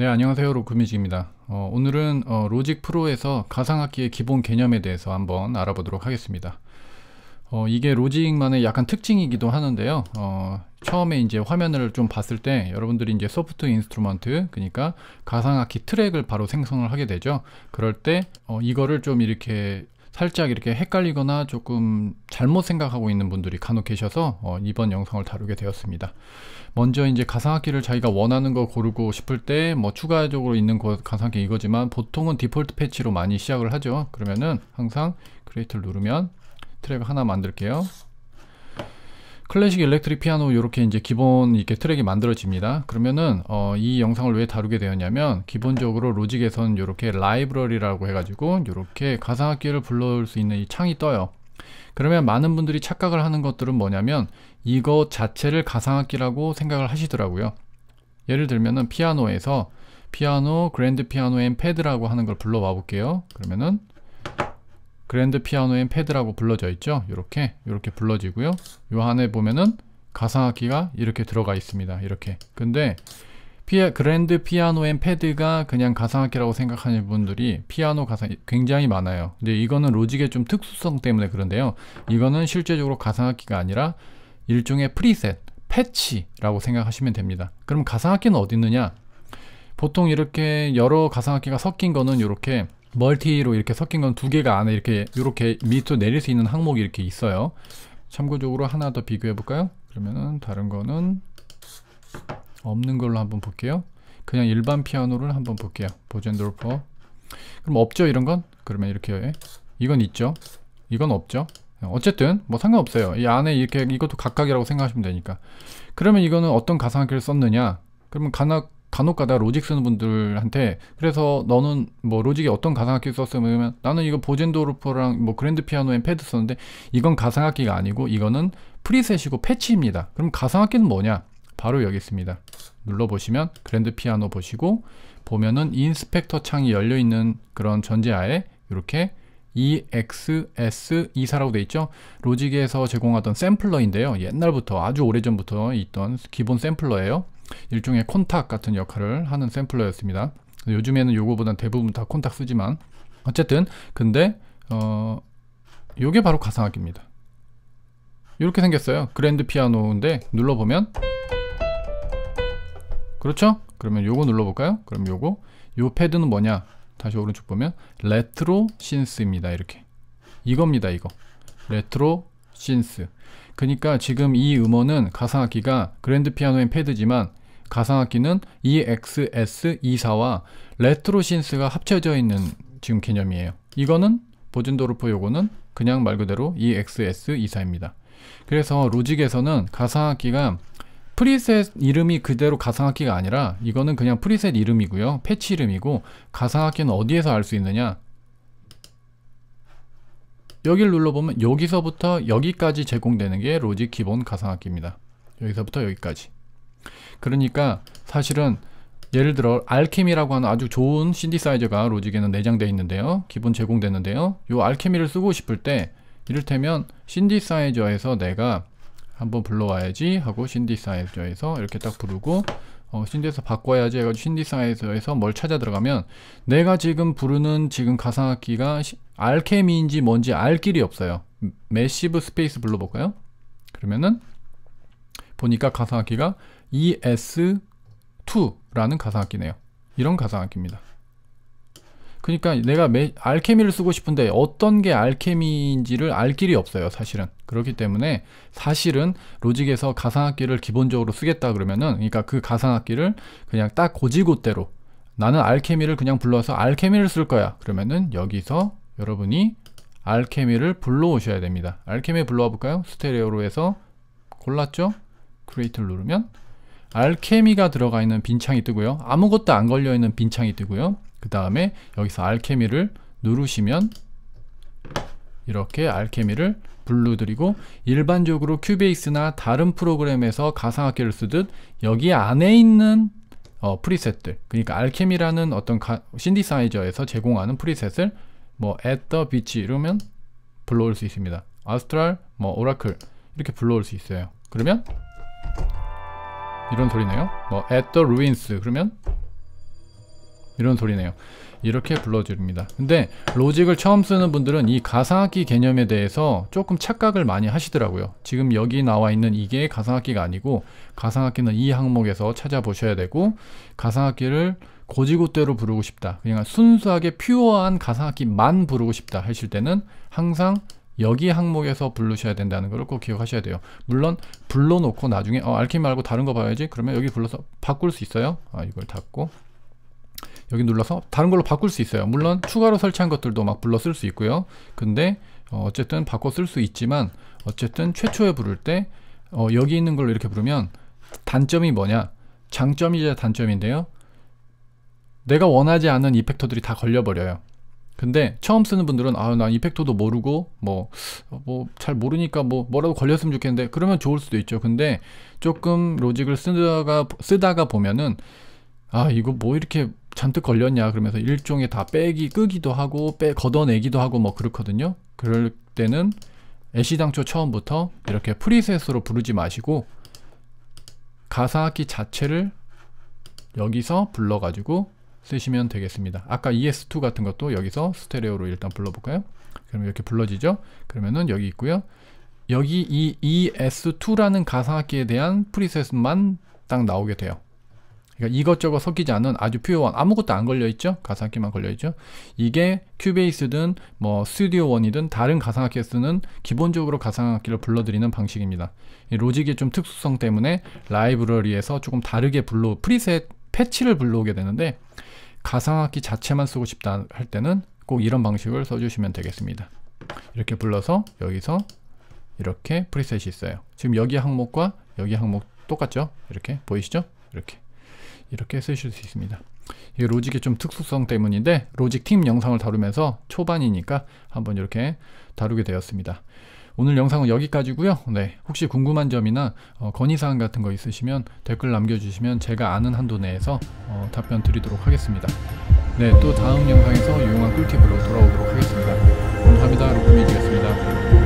네 안녕하세요 로쿠뮤직입니다 어, 오늘은 어, 로직 프로에서 가상악기의 기본 개념에 대해서 한번 알아보도록 하겠습니다 어, 이게 로직만의 약간 특징이기도 하는데요 어, 처음에 이제 화면을 좀 봤을 때 여러분들이 이제 소프트 인스트루먼트 그러니까 가상악기 트랙을 바로 생성을 하게 되죠 그럴 때 어, 이거를 좀 이렇게 살짝 이렇게 헷갈리거나 조금 잘못 생각하고 있는 분들이 간혹 계셔서 어, 이번 영상을 다루게 되었습니다. 먼저 이제 가상악기를 자기가 원하는 거 고르고 싶을 때 뭐 추가적으로 있는 가상악기 이거지만 보통은 디폴트 패치로 많이 시작을 하죠. 그러면은 항상 크리에이트를 누르면 트랙 하나 만들게요. 클래식 일렉트릭 피아노 이렇게 이제 기본 이렇게 트랙이 만들어집니다. 그러면은 어, 이 영상을 왜 다루게 되었냐면 기본적으로 로직에선 이렇게 라이브러리라고 해가지고 이렇게 가상악기를 불러올 수 있는 이 창이 떠요. 그러면 많은 분들이 착각을 하는 것들은 뭐냐면 이것 자체를 가상악기라고 생각을 하시더라고요. 예를 들면은 피아노에서 피아노, 그랜드 피아노 앤 패드라고 하는 걸 불러와 볼게요. 그러면은 그랜드 피아노엔 패드라고 불러져 있죠. 이렇게 이렇게 불러지고요. 요 안에 보면은 가상악기가 이렇게 들어가 있습니다. 이렇게. 근데 피아, 그랜드 피아노엔 패드가 그냥 가상악기라고 생각하는 분들이 피아노 가상 굉장히 많아요. 근데 이거는 로직의 좀 특수성 때문에 그런데요. 이거는 실제적으로 가상악기가 아니라 일종의 프리셋, 패치라고 생각하시면 됩니다. 그럼 가상악기는 어디 있느냐? 보통 이렇게 여러 가상악기가 섞인 거는 이렇게 멀티로 이렇게 섞인 건 두 개가 안에 이렇게 이렇게 밑으로 내릴 수 있는 항목이 이렇게 있어요. 참고적으로 하나 더 비교해 볼까요? 그러면은 다른 거는 없는 걸로 한번 볼게요. 그냥 일반 피아노를 한번 볼게요. 보젠돌퍼. 그럼 없죠 이런 건? 그러면 이렇게 이건 있죠. 이건 없죠. 어쨌든 뭐 상관없어요. 이 안에 이렇게 이것도 각각이라고 생각하시면 되니까. 그러면 이거는 어떤 가상악기를 썼느냐? 그러면 가나, 간혹가다 로직 쓰는 분들한테 그래서 너는 뭐로직에 어떤 가상악기 썼으면 나는 이거 보젠도르포랑 뭐 그랜드 피아노 앤 패드 썼는데 이건 가상악기가 아니고 이거는 프리셋이고 패치입니다. 그럼 가상악기는 뭐냐? 바로 여기 있습니다. 눌러보시면 그랜드 피아노 보시고 보면은 인스펙터 창이 열려있는 그런 전제하에 이렇게 EXS24라고 되어 있죠. 로직에서 제공하던 샘플러인데요. 옛날부터 아주 오래전부터 있던 기본 샘플러예요. 일종의 콘탁 같은 역할을 하는 샘플러였습니다. 요즘에는 요거보단 대부분 다 콘탁 쓰지만 어쨌든 근데 어 요게 바로 가상악기입니다. 이렇게 생겼어요. 그랜드 피아노인데 눌러보면 그렇죠? 그러면 요거 눌러볼까요? 그럼 요거 요 패드는 뭐냐? 다시 오른쪽 보면 레트로 신스입니다. 이렇게 이겁니다. 이거 레트로 신스 그러니까 지금 이 음원은 가상악기가 그랜드 피아노엔 패드지만 가상악기는 EXS24와 레트로신스가 합쳐져 있는 지금 개념이에요. 이거는 보준도르프 요거는 그냥 말 그대로 EXS24입니다. 그래서 로직에서는 가상악기가 프리셋 이름이 그대로 가상악기가 아니라 이거는 그냥 프리셋 이름이고요. 패치 이름이고 가상악기는 어디에서 알 수 있느냐? 여기를 눌러보면 여기서부터 여기까지 제공되는 게 로직 기본 가상악기입니다. 여기서부터 여기까지. 그러니까 사실은 예를 들어 알케미라고 하는 아주 좋은 신디사이저가 로직에는 내장되어 있는데요. 기본 제공되는데요. 요 알케미를 쓰고 싶을 때 이를테면 신디사이저에서 내가 한번 불러와야지 하고 신디사이저에서 이렇게 딱 부르고 어, 신디에서 바꿔야지 해가지고 신디사이저에서 뭘 찾아 들어가면 내가 지금 부르는 지금 가상악기가 시, 알케미인지 뭔지 알 길이 없어요 매시브 음, 스페이스 불러볼까요? 그러면은 보니까 가상악기가 ES2라는 가상악기네요. 이런 가상악기입니다. 그러니까 내가 매, 알케미를 쓰고 싶은데 어떤 게 알케미인지를 알 길이 없어요 사실은 그렇기 때문에 사실은 로직에서 가상악기를 기본적으로 쓰겠다 그러면은 그러니까 그 가상악기를 그냥 딱 고지고대로 나는 알케미를 그냥 불러서 알케미를 쓸 거야 그러면은 여기서 여러분이 알케미를 불러오셔야 됩니다 알케미 불러와 볼까요 스테레오로 해서 골랐죠 크리에이트를 누르면 알케미가 들어가 있는 빈창이 뜨고요. 아무것도 안 걸려 있는 빈창이 뜨고요. 그 다음에 여기서 알케미를 누르시면 이렇게 알케미를 블루 드리고 일반적으로 큐베이스나 다른 프로그램에서 가상악기를 쓰듯 여기 안에 있는 어, 프리셋들 그러니까 알케미라는 어떤 가, 신디사이저에서 제공하는 프리셋을 뭐 at the beach 이러면 불러올 수 있습니다 아스트랄, 뭐 오라클 이렇게 불러올 수 있어요 그러면 이런 소리네요 뭐 at the ruins 그러면 이런 소리네요 이렇게 불러줍니다 근데 로직을 처음 쓰는 분들은 이 가상악기 개념에 대해서 조금 착각을 많이 하시더라고요 지금 여기 나와 있는 이게 가상악기가 아니고 가상악기는 이 항목에서 찾아보셔야 되고 가상악기를 고지고대로 부르고 싶다 그냥 순수하게 퓨어한 가상악기만 부르고 싶다 하실 때는 항상 여기 항목에서 부르셔야 된다는 것을 꼭 기억하셔야 돼요. 물론 불러놓고 나중에 어, 알킨 말고 다른 거 봐야지. 그러면 여기 불러서 바꿀 수 있어요. 아, 이걸 닫고 여기 눌러서 다른 걸로 바꿀 수 있어요. 물론 추가로 설치한 것들도 막 불러 쓸 수 있고요. 근데 어, 쨌든 바꿔 쓸 수 있지만 어쨌든 최초에 부를 때 어, 여기 있는 걸로 이렇게 부르면 단점이 뭐냐? 장점이자 단점인데요. 내가 원하지 않은 이펙터들이 다 걸려버려요. 근데 처음 쓰는 분들은 아난 이펙터도 모르고 뭐뭐 잘 모르니까 뭐 뭐라도 걸렸으면 좋겠는데 그러면 좋을 수도 있죠 근데 조금 로직을 쓰다가 쓰다가 보면은 아 이거 뭐 이렇게 잔뜩 걸렸냐 그러면서 일종의 다 빼기 끄기도 하고 빼 걷어내기도 하고 뭐 그렇거든요 그럴 때는 애시당초 처음부터 이렇게 프리셋으로 부르지 마시고 가사악기 자체를 여기서 불러가지고 쓰시면 되겠습니다. 아까 ES2 같은 것도 여기서 스테레오로 일단 불러볼까요? 그럼 이렇게 불러지죠? 그러면은 여기 있고요. 여기 이 ES2라는 가상악기에 대한 프리셋만 딱 나오게 돼요. 그러니까 이것저것 섞이지 않은 아주 퓨어한 아무것도 안 걸려있죠? 가상악기만 걸려있죠? 이게 큐베이스든 뭐 스튜디오 원이든 다른 가상악기에 쓰는 기본적으로 가상악기를 불러드리는 방식입니다. 로직의 좀 특수성 때문에 라이브러리에서 조금 다르게 불러 프리셋 패치를 불러오게 되는데 가상악기 자체만 쓰고 싶다 할 때는 꼭 이런 방식을 써주시면 되겠습니다. 이렇게 불러서 여기서 이렇게 프리셋이 있어요. 지금 여기 항목과 여기 항목 똑같죠? 이렇게 보이시죠? 이렇게 이렇게 쓰실 수 있습니다. 이 로직의 좀 특수성 때문인데 로직 팀 영상을 다루면서 초반이니까 한번 이렇게 다루게 되었습니다. 오늘 영상은 여기까지고요. 네, 혹시 궁금한 점이나 어, 건의사항 같은 거 있으시면 댓글 남겨주시면 제가 아는 한도 내에서 어, 답변 드리도록 하겠습니다. 네, 또 다음 영상에서 유용한 꿀팁으로 돌아오도록 하겠습니다. 감사합니다. 로그미지였습니다.